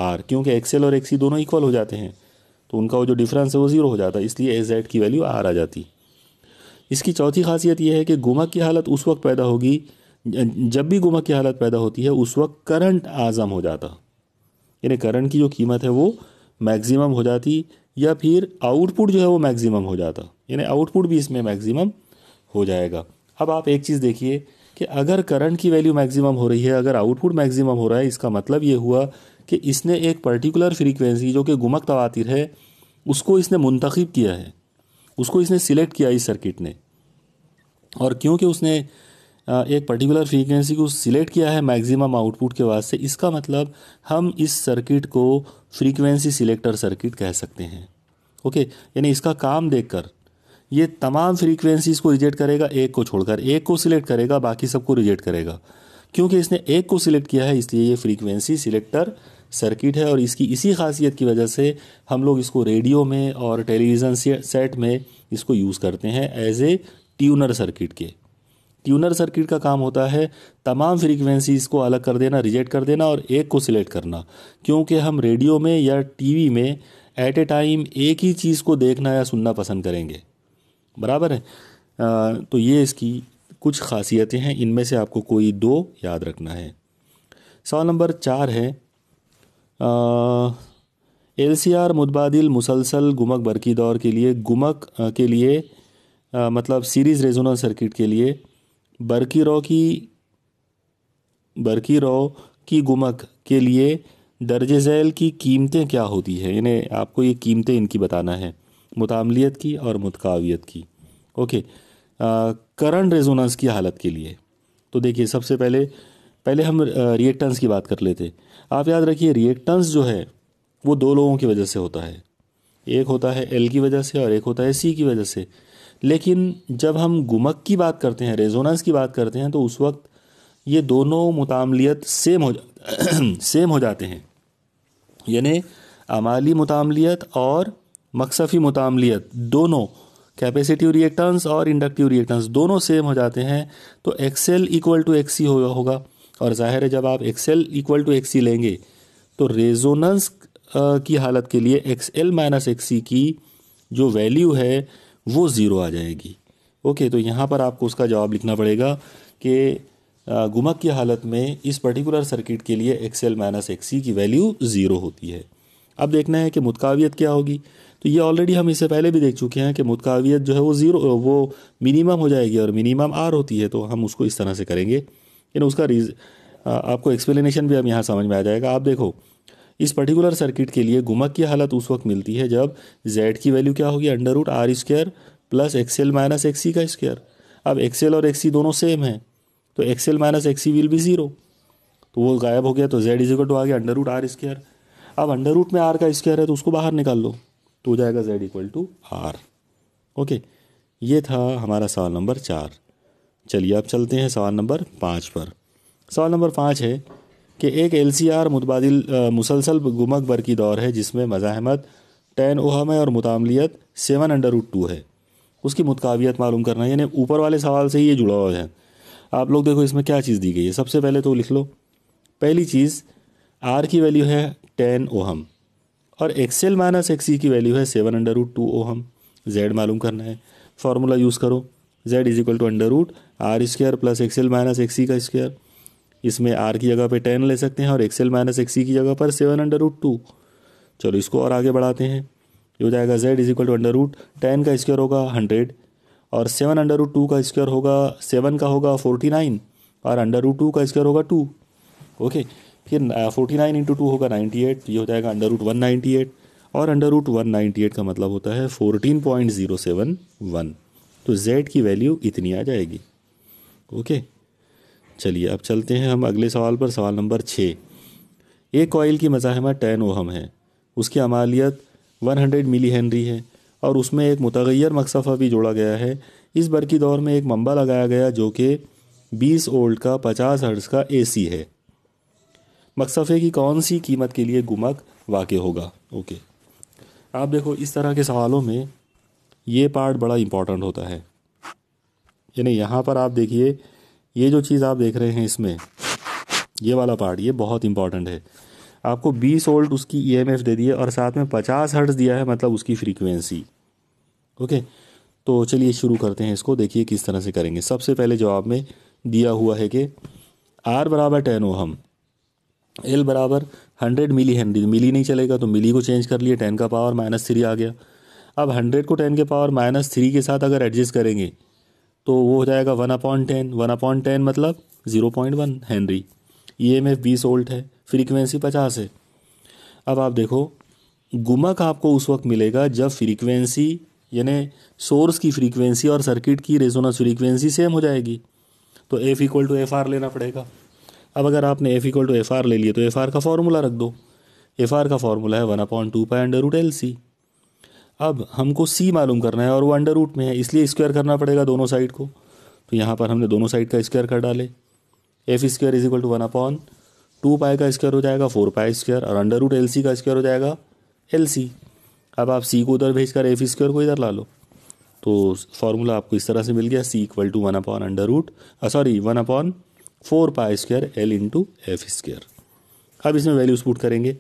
आर क्योंकि एक्सेल और एक्सी दोनों इक्वल हो जाते हैं तो उनका वो जो डिफरेंस है वो ज़ीरो हो जाता है इसलिए ए जेड की वैल्यू आर आ जाती इसकी चौथी खासियत यह है कि गुमक की हालत उस वक्त पैदा होगी जब भी गुमक की हालत पैदा होती है उस वक्त करंट आज़म हो जाता यानी करंट की जो कीमत है वो मैक्सिमम हो जाती या फिर आउटपुट जो है वो मैक्सिमम हो जाता यानी आउटपुट भी इसमें मैक्सिमम हो जाएगा अब आप एक चीज़ देखिए कि अगर करंट की वैल्यू मैक्सिमम हो रही है अगर आउटपुट मैक्सिमम हो रहा है इसका मतलब ये हुआ कि इसने एक पर्टिकुलर फ्रीक्वेंसी जो कि गुमक तवातिर है उसको इसने मुंतखब किया है उसको इसने सिलेक्ट किया इस सर्किट ने और क्योंकि उसने एक पर्टिकुलर फ्रीक्वेंसी को सिलेक्ट किया है मैक्सिमम आउटपुट के वास्ते इसका मतलब हम इस सर्किट को फ्रीक्वेंसी सिलेक्टर सर्किट कह सकते हैं ओके यानी इसका काम देखकर ये तमाम फ्रीक्वेंसीज़ को रिजेक्ट करेगा एक को छोड़कर एक को सिलेक्ट करेगा बाकी सबको रिजेक्ट करेगा क्योंकि इसने एक को सिलेक्ट किया है इसलिए ये फ्रीक्वेंसी सिलेक्टर सर्किट है और इसकी इसी खासियत की वजह से हम लोग इसको रेडियो में और टेलीविज़न सेट में इसको यूज़ करते हैं एज ए ट्यूनर सर्किट के ट्यूनर सर्किट का काम होता है तमाम फ्रीक्वेंसीज़ को अलग कर देना रिजेक्ट कर देना और एक को सिलेक्ट करना क्योंकि हम रेडियो में या टीवी में एट ए टाइम एक ही चीज़ को देखना या सुनना पसंद करेंगे बराबर है आ, तो ये इसकी कुछ खासियतें हैं इनमें से आपको कोई दो याद रखना है सवाल नंबर चार है एल सी आर मुतबादिल मुसलसल गुमक बरकी दौर के लिए गुमक के लिए आ, मतलब सीरीज़ रेजोनल सर्किट के लिए बरकी रो की बरकी रो की गुमक के लिए दर्ज झैल की कीमतें क्या होती है यानी आपको ये कीमतें इनकी बताना है मुतामलीत की और मुतकावियत की ओके करंट रेजोनेंस की हालत के लिए तो देखिए सबसे पहले पहले हम रिएक्टेंस की बात कर लेते आप याद रखिए रिएक्टेंस जो है वो दो लोगों की वजह से होता है एक होता है एल की वजह से और एक होता है सी की वजह से लेकिन जब हम गुमक की बात करते हैं रेजोनेंस की बात करते हैं तो उस वक्त ये दोनों मुतामलीत सेम हो सेम हो जाते हैं यानी अमाली मुतामलीत और मकसफ़ी मुतामलीत दोनों कैपेसिटिव रिएक्टेंस और इंडक्टिव रिएक्टेंस दोनों सेम हो जाते हैं तो एक्सेल इक्वल टू एक्सी होगा और जाहिर है जब आप एक्सेल इक्वल टू एक्सी लेंगे तो रेजोनेंस की हालत के लिए एक्स एल माइनस एक्सी की जो वैल्यू है वो ज़ीरो आ जाएगी ओके तो यहाँ पर आपको उसका जवाब लिखना पड़ेगा कि गुमक की हालत में इस पर्टिकुलर सर्किट के लिए एक्स एल माइनस एक्सी की वैल्यू ज़ीरो होती है अब देखना है कि मुतकावियत क्या होगी तो ये ऑलरेडी हम इससे पहले भी देख चुके हैं कि मुतकावियत जो है वो ज़ीरो वो मिनिमम हो जाएगी और मिनिमम आर होती है तो हम उसको इस तरह से करेंगे लेकिन उसका रीज आपको एक्सप्लेनेशन भी अब यहाँ समझ में आ जाएगा आप देखो इस पर्टिकुलर सर्किट के लिए गुमक की हालत उस वक्त मिलती है जब जेड की वैल्यू क्या होगी under root R square plus Excel minus X C का स्क्वायर अब एक्सेल और एक्सी दोनों सेम हैं तो एक्सेल माइनस एक्सी विल भी ज़ीरो तो वो गायब हो गया तो जेड इजिकल टू आ गया अंडर रूट आर स्क्वायर अब अंडर रूट में आर का स्क्वायर है तो उसको बाहर निकाल लो तो हो जाएगा Z equal to R okay ये था हमारा सवाल नंबर चार चलिए अब चलते हैं सवाल नंबर पाँच पर सवाल नंबर पाँच है कि एक एल सी आर मुतबादिल मुसलसल गुमक की दौर है जिसमें मज़ाहमत टेन ओहम है और मुतामलीत सेवन अंडर रूट टू है उसकी मुतकावियत मालूम करना है यानी ऊपर वाले सवाल से ही ये जुड़ा हुआ है आप लोग देखो इसमें क्या चीज़ दी गई है सबसे पहले तो लिख लो पहली चीज़ आर की वैल्यू है टेन ओहम और एक्स एल माइनस एक्स की वैल्यू है seven under root two ohm Z मालूम करना है फार्मूला यूज़ करो Z is equal to under root R square plus Excel minus X C का स्क्वायर इसमें आर की जगह पे टेन ले सकते हैं और एल माइनस एक्सी की जगह पर सेवन अंडर रूट टू चलो इसको और आगे बढ़ाते हैं हो जाएगा Z is equal to under root ten का स्क्वायर होगा हंड्रेड और सेवन अंडर रूट टू का स्क्वायर होगा सेवन का होगा फोर्टी नाइन और अंडर रूट टू का स्क्वायर होगा टू ओके फिर फोर्टी नाइन इंटू टू होगा नाइन्टी एट ये हो जाएगा under root one ninety eight और under root one ninety eight का मतलब होता है fourteen point zero seven one तो जेड की वैल्यू इतनी आ जाएगी ओके चलिए अब चलते हैं हम अगले सवाल पर सवाल नंबर छः एक कॉयल की मजाहमा टेन ओहम है उसकी अमालियत वन हंड्रेड मिली हेनरी है और उसमें एक मुतगैर मकसफ़ा भी जोड़ा गया है इस बरकी दौर में एक मंबा लगाया गया जो कि बीस ओल्ड का पचास हर्ट्स का एसी है मकसफ़े की कौन सी कीमत के लिए गुमक वाक़ होगा ओके आप देखो इस तरह के सवालों में ये पार्ट बड़ा इम्पॉर्टेंट होता है यानी यहाँ पर आप देखिए ये जो चीज़ आप देख रहे हैं इसमें ये वाला पार्ट ये बहुत इंपॉर्टेंट है आपको 20 वोल्ट उसकी ईएमएफ e दे दिए और साथ में 50 हर्ट्ज़ दिया है मतलब उसकी फ्रीक्वेंसी ओके तो चलिए शुरू करते हैं इसको देखिए किस तरह से करेंगे सबसे पहले जवाब में दिया हुआ है कि आर बराबर टेन ओहम एल बराबर हंड्रेड मिली हेनरी मिली नहीं चलेगा तो मिली को चेंज कर लिए टेन का पावर माइनस थ्री आ गया अब हंड्रेड को टेन के पावर माइनस थ्री के साथ अगर एडजस्ट करेंगे तो वो हो जाएगा one upon ten one upon ten मतलब zero point one henry E M F बीस ओल्ट है फ्रीक्वेंसी पचास है अब आप देखो गुमक आपको उस वक्त मिलेगा जब फ्रीक्वेंसी यानी सोर्स की फ्रीक्वेंसी और सर्किट की रेजोनस फ्रीक्वेंसी सेम हो जाएगी तो F equal to F R लेना पड़ेगा अब अगर आपने F equal to F R ले लिया तो एफ आर का फार्मूला रख दो एफ आर का फार्मूला है one upon two pi under root L C अब हमको सी मालूम करना है और वो अंडर रूट में है इसलिए स्क्वायर करना पड़ेगा दोनों साइड को तो यहाँ पर हमने दोनों साइड का स्क्वायर कर डाले F square is equal to one upon two pi का स्क्वायर हो जाएगा फोर पाई स्क्वायर और अंडर रूट एल सी का स्क्वायर हो जाएगा एल सी अब आप सी को उधर भेज कर एफ स्क्वायर को इधर ला लो तो फार्मूला आपको इस तरह से मिल गया C equal to one upon under root sorry one upon four pi square L into F square अब इसमें वैल्यूज पुट करेंगे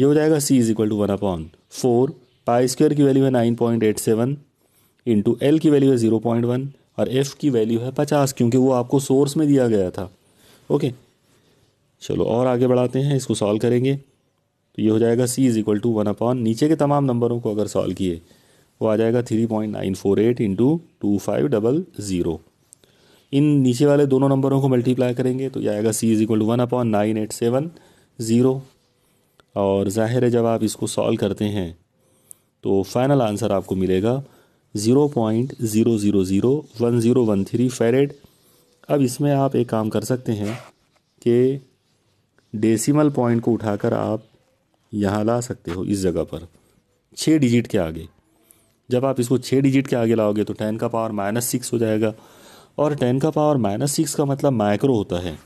ये हो जाएगा C is equal to one upon four pi square की वैल्यू है nine point eight seven into L की वैल्यू है ज़ीरो पॉइंट वन और एफ़ की वैल्यू है पचास क्योंकि वो आपको सोर्स में दिया गया था ओके चलो और आगे बढ़ाते हैं इसको सॉल्व करेंगे तो ये हो जाएगा C is equal to one upon नीचे के तमाम नंबरों को अगर सॉल्व किए वो आ जाएगा three point nine four eight into two five double zero इन नीचे वाले दोनों नंबरों को मल्टीप्लाई करेंगे तो यह आएगा C is equal to one upon nine eight seven zero और ज़ाहिर है जब आप इसको सॉल्व करते हैं तो फाइनल आंसर आपको मिलेगा zero point zero zero zero one zero one three farad अब इसमें आप एक काम कर सकते हैं कि डेसिमल पॉइंट को उठाकर आप यहाँ ला सकते हो इस जगह पर छः डिजिट के आगे जब आप इसको छः डिजिट के आगे लाओगे तो टेन का पावर माइनस सिक्स हो जाएगा और टेन का पावर माइनस सिक्स का मतलब माइक्रो होता है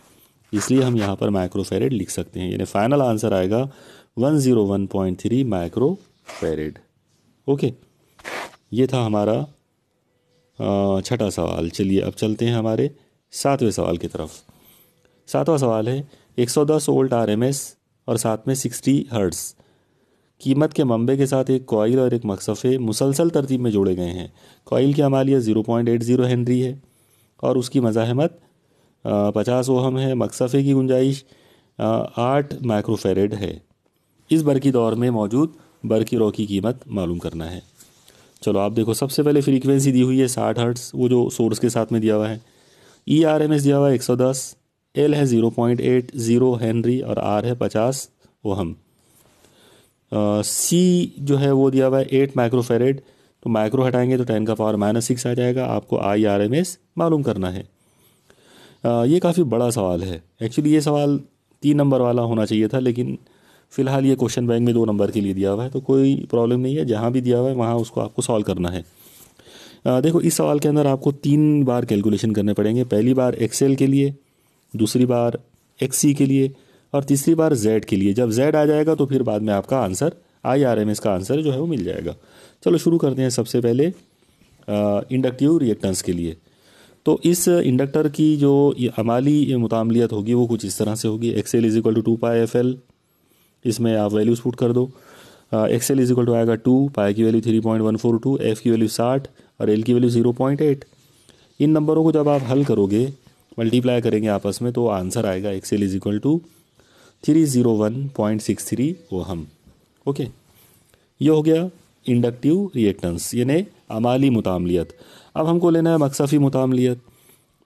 इसलिए हम यहाँ पर माइक्रो फेरेड लिख सकते हैं यानी फाइनल आंसर आएगा one zero one point three micro farad okay ये था हमारा छठा सवाल चलिए अब चलते हैं हमारे सातवें सवाल की तरफ सातवां सवाल है 110 वोल्ट एस और साथ में 60 हर्ट्स कीमत के मंबे के साथ एक कॉइल और एक मकसफ़े मुसलसल तरतीब में जोड़े गए हैं कॉयल की अमालिया zero point eight zero henry है और उसकी मज़ाहमत पचास ओहम है मकसफ़े की गुंजाइश आठ माइक्रोफेरेड है इस बरकी दौर में मौजूद बरकी रो की कीमत मालूम करना है चलो आप देखो सबसे पहले फ्रीक्वेंसी दी हुई है साठ हर्ट्स वो जो सोर्स के साथ में दिया हुआ है ई आर एम एस दिया हुआ है एक सौ दस एल है zero point eight zero henry और आर है पचास ओहम सी जो है वो दिया हुआ है एट माइक्रोफेरेड तो माइक्रो हटाएंगे तो टेन का पावर माइनस सिक्स आ जाएगा आपको आई आर एम एस मालूम करना है आ, ये काफ़ी बड़ा सवाल है एक्चुअली ये सवाल तीन नंबर वाला होना चाहिए था लेकिन फ़िलहाल ये क्वेश्चन बैंक में दो नंबर के लिए दिया हुआ है तो कोई प्रॉब्लम नहीं है जहाँ भी दिया हुआ है वहाँ उसको आपको सॉल्व करना है आ, देखो इस सवाल के अंदर आपको तीन बार कैलकुलेशन करने पड़ेंगे पहली बार एक्सेल के लिए दूसरी बार एक्स के लिए और तीसरी बार जेड के लिए जब जेड आ जाएगा तो फिर बाद में आपका answer I R M S का आंसर जो है वो मिल जाएगा चलो शुरू करते हैं सबसे पहले इंडक्टिव रिएक्टेंस के लिए तो इस इंडक्टर की जो अमाली मुतामलियत होगी वो कुछ इस तरह से होगी XL is equal to two pi F L इसमें आप वैल्यूज पुट कर दो एक्सेल इज इक्वल टू आएगा टू पाई की value three point one four two F की वैल्यू साठ और एल की वैल्यू ज़ीरो पॉइंट एट इन नंबरों को जब आप हल करोगे मल्टीप्लाई करेंगे आपस में तो आंसर आएगा XL is equal to three zero one point six three वो हम ओके ये हो गया इंडक्टिव रिएक्टेंस यानी अमाली मुतामलियत अब हमको लेना है मकसफ़ी मुतामलियत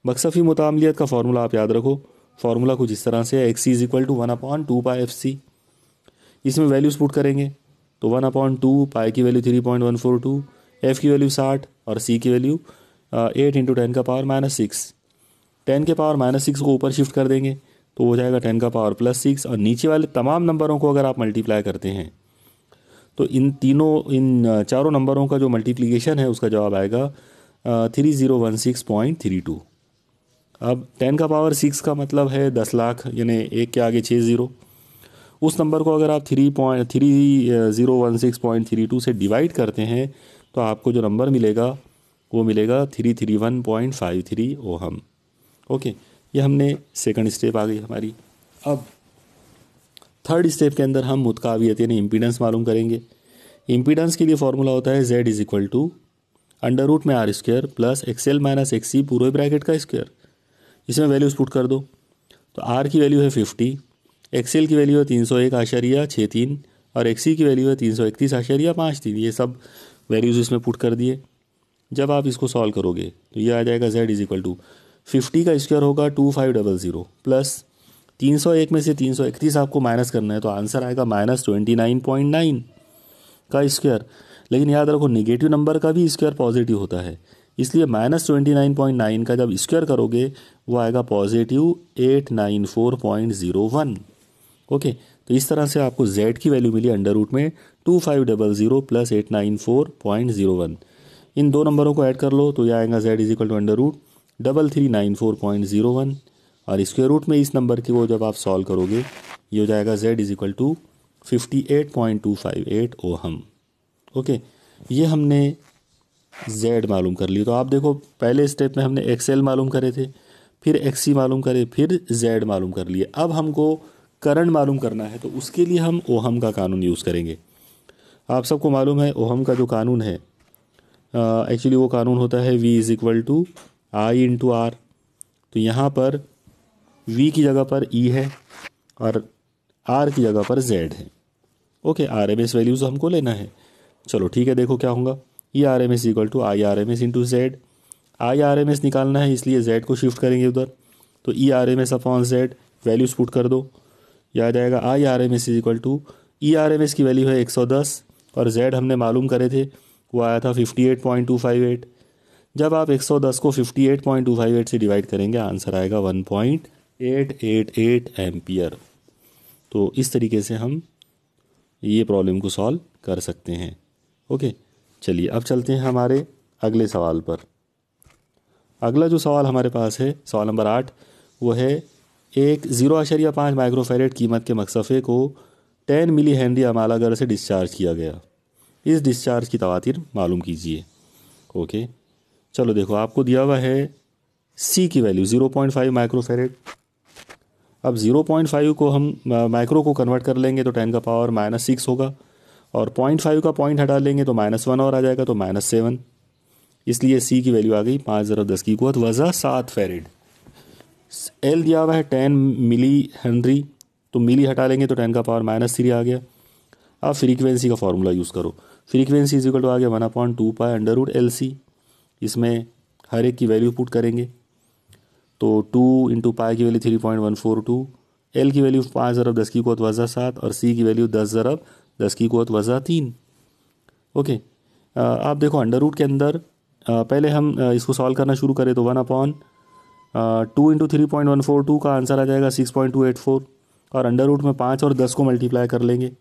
मकसफ़ी मुतामलियत का फार्मूला आप याद रखो फार्मूला कुछ इस तरह से है X is equal to one upon two pi F C इसमें वैल्यूज पुट करेंगे तो वन अपॉन टू पाई की value three point one four two F की वैल्यू साठ और सी की वैल्यू एट इंटू टेन का पावर माइनस सिक्स टेन के पावर माइनस सिक्स को ऊपर शिफ्ट कर देंगे तो हो जाएगा टेन का पावर प्लस सिक्स और नीचे वाले तमाम नंबरों को अगर आप मल्टीप्लाई करते हैं तो इन तीनों इन चारों नंबरों का जो मल्टीप्लीकेशन है उसका जवाब आएगा three zero one six point three two अब टेन का पावर सिक्स का मतलब है दस लाख यानी एक के आगे छः ज़ीरो उस नंबर को अगर आप three point three zero one six point three two से डिवाइड करते हैं तो आपको जो नंबर मिलेगा वो मिलेगा three three one point five three ohm okay ये हमने सेकंड स्टेप आ गई हमारी अब थर्ड स्टेप के अंदर हम मुतकावियत यानी इम्पीडेंस मालूम करेंगे इम्पीडेंस के लिए फार्मूला होता है Z is equal to under root में R square plus Excel minus X C पूरे ब्रैकेट का स्क्वेयर इसमें वैल्यूज पुट कर दो तो आर की वैल्यू है फिफ्टी एक्सेल की वैल्यू है तीन सौ एक आशारिया छः तीन और एक्सी की वैल्यू है तीन सौ इकतीस आशारिया पाँच तीन ये सब वैल्यूज इसमें पुट कर दिए जब आप इसको सॉल्व करोगे तो ये आ जाएगा Z is equal to fifty का स्क्वायर होगा two five double zero plus तीन सौ एक में से तीन सौ इकतीस आपको माइनस करना है तो आंसर आएगा minus twenty nine point nine का स्क्वायर लेकिन याद रखो निगेटिव नंबर का भी स्क्वायर पॉजिटिव होता है इसलिए minus twenty nine point nine का जब स्क्वायर करोगे वो आएगा positive eight nine four point zero one okay तो इस तरह से आपको जेड की वैल्यू मिली अंडर रूट में two five double zero plus eight nine four point zero one इन दो नंबरों को ऐड कर लो तो यह आएगा Z is equal to under root double three nine four point zero one और स्क्वेयर रूट में इस नंबर की वो जब आप सॉल्व करोगे ये हो जाएगा Z is equal to fifty eight point two five eight ohm okay ये हमने जेड मालूम कर ली तो आप देखो पहले स्टेप में हमने एक्सएल मालूम करे थे फिर एक्सी मालूम करे फिर जेड मालूम कर लिए अब हमको करंट मालूम करना है तो उसके लिए हम ओहम का कानून यूज़ करेंगे आप सबको मालूम है ओहम का जो कानून है एक्चुअली वो कानून होता है V is equal to I into R तो यहाँ पर वी की जगह पर ई e है और आर की जगह पर जेड है okay R M S values हमको लेना है चलो ठीक है देखो क्या होगा E R M S equal to I R M S into Z I R M S निकालना है इसलिए जेड को शिफ्ट करेंगे उधर तो E R M S upon Z values put कर दो याद आएगा I R M S is equal to E R M S की वैल्यू है एक सौ दस और जेड हमने मालूम करे थे वो आया था fifty eight point two five eight जब आप एक सौ दस को fifty eight point two five eight से डिवाइड करेंगे आंसर आएगा one point eight eight eight ampere तो इस तरीके से हम ये प्रॉब्लम को सॉल्व कर सकते हैं ओके चलिए अब चलते हैं हमारे अगले सवाल पर अगला जो सवाल हमारे पास है सवाल नंबर आठ वो है एक ज़ीरो आशरिया पाँच माइक्रोफेरेट कीमत के मकसफ़े को टेन मिली हेनरी अमालागर से डिस्चार्ज किया गया इस डिस्चार्ज की तवातिर मालूम कीजिए ओके चलो देखो आपको दिया हुआ है सी की value zero point five microfarad अब 0.5 को हम माइक्रो को कन्वर्ट कर लेंगे तो 10 का पावर माइनस सिक्स होगा और 0.5 का पॉइंट हटा लेंगे तो माइनस वन और आ जाएगा तो माइनस सेवन इसलिए सी की वैल्यू आ गई पाँच ज़रा दस की कुत वजह सात फेरिड एल दिया हुआ है टेन मिली हेनरी तो मिली हटा लेंगे तो टेन का पावर माइनस थ्री आ गया अब फ्रीक्वेंसी का फार्मूला यूज़ करो फ्रीक्वेंसी इज इक्वल टू आ गया one upon two pi under root L C इसमें हर एक की वैल्यू पुट करेंगे तो टू इंटू पाई की value three point one four two L की वैल्यू पाँच ज़रब दस की कोत वजह सात और सी की वैल्यू दस ज़रब दस की कोत वजह तीन ओके आप देखो अंडर रूट के अंदर पहले हम इसको सॉल्व करना शुरू करें तो one upon two into three point one four two का आंसर आ जाएगा six point two eight four और अंडर रूट में पाँच और दस को मल्टीप्लाई कर लेंगे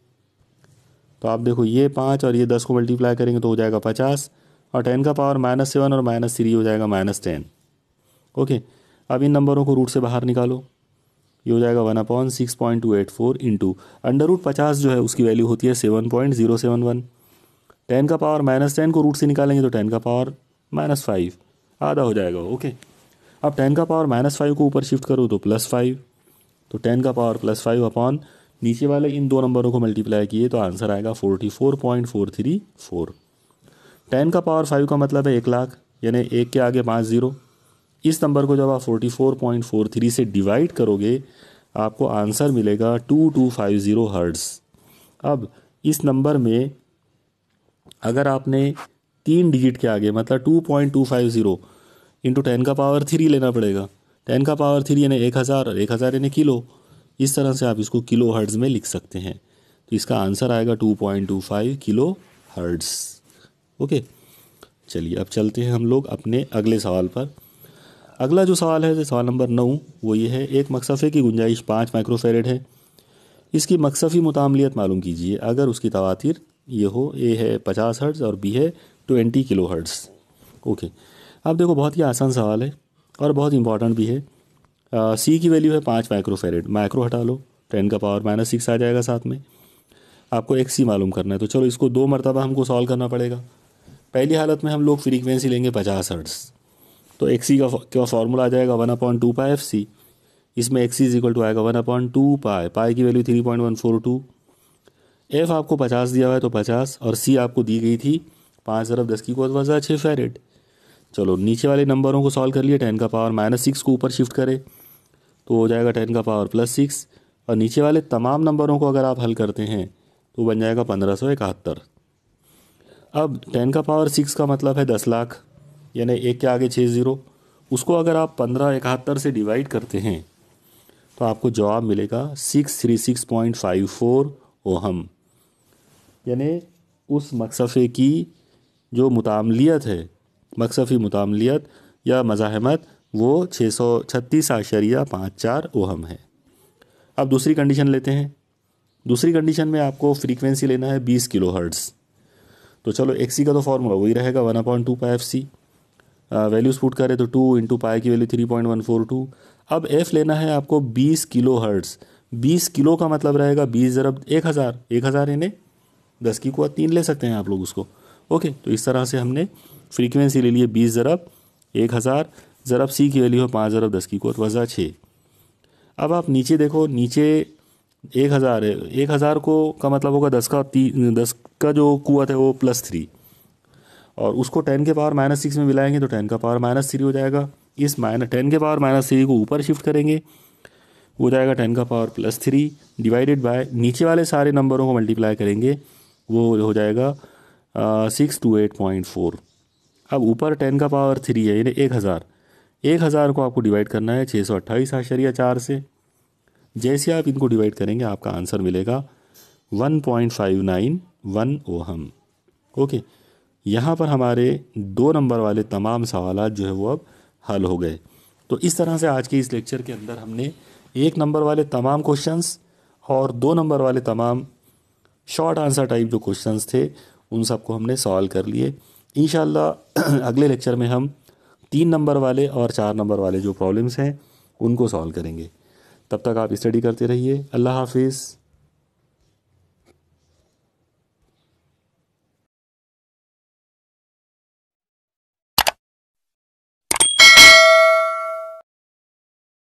तो आप देखो ये पाँच और ये दस को मल्टीप्लाई करेंगे तो हो जाएगा पचास और टेन का पावर माइनस सेवन और माइनस थ्री हो जाएगा माइनस टेन ओके अब इन नंबरों को रूट से बाहर निकालो ये हो जाएगा one upon six point two eight four into under root पचास जो है उसकी वैल्यू होती है seven point zero seven one ten का पावर माइनस टेन को रूट से निकालेंगे तो टेन का पावर माइनस फाइव आधा हो जाएगा ओके अब टेन का पावर माइनस फाइव को ऊपर शिफ्ट करो तो प्लस फाइव तो टेन का पावर प्लस फाइव अपॉन नीचे वाले इन दो नंबरों को मल्टीप्लाई किए तो आंसर आएगा forty four point four three four ten का पावर फाइव का मतलब है एक लाख यानी एक के आगे पाँच ज़ीरो इस नंबर को जब आप 44.43 से डिवाइड करोगे आपको आंसर मिलेगा 2250 हर्ड्स अब इस नंबर में अगर आपने तीन डिजिट के आगे मतलब two point two five zero into ten का पावर थ्री लेना पड़ेगा टेन का पावर थ्री यानी एक हज़ार और एक हज़ार यानी किलो इस तरह से आप इसको किलो हर्ड्स में लिख सकते हैं तो इसका आंसर आएगा two point two five kilo hertz okay चलिए अब चलते हैं हम लोग अपने अगले सवाल पर अगला जो सवाल है सवाल नंबर नौ वो ये है एक मकसफ़े की गुंजाइश पाँच माइक्रोफेरेड है इसकी मकसफ़ी मुतामलीत मालूम कीजिए अगर उसकी तवातिर ये हो ए है पचास हर्ट्स और बी है ट्वेंटी किलो हर्ट्स ओके अब देखो बहुत ही आसान सवाल है और बहुत इंपॉर्टेंट भी है आ, सी की वैल्यू है पाँच माइक्रोफेरेड माइक्रो हटा लो टेन का पावर माइनस सिक्स आ जाएगा साथ में आपको एक सी मालूम करना है तो चलो इसको दो मरतबा हमको सॉल्व करना पड़ेगा पहली हालत में हम लोग फ्रीक्वेंसी लेंगे पचास हर्ट्स तो एक्सी e का क्या फार्मूला आ जाएगा one upon two pi F C इसमें एक्सी इज इक्वल टू आएगा one upon two pi pi की value three point one four two F आपको पचास दिया हुआ है तो पचास और सी आपको दी गई थी पाँच अरब दस की कोत वजह छः फेरेट चलो नीचे वाले नंबरों को सॉल्व कर लिए टेन का पावर माइनस सिक्स को ऊपर शिफ्ट करें तो हो जाएगा टेन का पावर प्लस सिक्स और नीचे वाले तमाम नंबरों को अगर आप हल करते हैं तो बन जाएगा पंद्रह सौ इकहत्तर अब टेन का पावर सिक्स का मतलब है दस लाख यानी एक के आगे छः ज़ीरो उसको अगर आप पंद्रह इकहत्तर से डिवाइड करते हैं तो आपको जवाब मिलेगा six three six point five four ohm यानि उस मकसफ़े की जो मुतामलियत है मकसफ़ी मुतामलियत या मज़ाहमत वो छः सौ छत्तीस आशरिया पाँच चार ओहम है अब दूसरी कंडीशन लेते हैं दूसरी कंडीशन में आपको फ्रीक्वेंसी लेना है बीस किलो हर्ट्स तो चलो एक्सी का तो फार्मूला वही रहेगा one point two pi F C values put करें तो टू इंटू पाई की value three point one four two अब एफ लेना है आपको बीस किलो हर्ट्स बीस किलो का मतलब रहेगा बीस ज़रब एक हज़ार एक हज़ार इन्हें दस की कुआ तीन ले सकते हैं आप लोग उसको ओके तो इस तरह से हमने फ्रीक्वेंसी ले लिए बीस ज़रब एक हज़ार ज़रब सी की वैल्यू है पाँच ज़रब दस की को तो वज़ा छः अब आप नीचे देखो नीचे एक हज़ार है एक हज़ार को का मतलब होगा दस का तीन दस का जो कुत है वो प्लस थ्री और उसको टेन के पावर माइनस सिक्स में मिलाएंगे तो टेन का पावर माइनस थ्री हो जाएगा इस माइनस टेन के पावर माइनस थ्री को ऊपर शिफ्ट करेंगे हो जाएगा टेन का power plus three divided by नीचे वाले सारे नंबरों को मल्टीप्लाई करेंगे वो हो जाएगा six two eight point four अब ऊपर टेन का पावर थ्री है यानी एक हज़ार एक हज़ार को आपको डिवाइड करना है छः सौ अट्ठाईस आशरिया चार से जैसे आप इनको डिवाइड करेंगे आपका आंसर मिलेगा one point five nine one ohm okay यहाँ पर हमारे दो नंबर वाले तमाम सवाल जो है वो अब हल हो गए तो इस तरह से आज के इस लेक्चर के अंदर हमने एक नंबर वाले तमाम क्वेश्चंस और दो नंबर वाले तमाम शॉर्ट आंसर टाइप जो क्वेश्चंस थे उन सबको हमने सॉल्व कर लिए इन अगले लेक्चर में हम तीन नंबर वाले और चार नंबर वाले जो प्रॉब्लम्स हैं उनको सॉल्व करेंगे तब तक आप स्टडी करते रहिए अल्लाह हाफिज़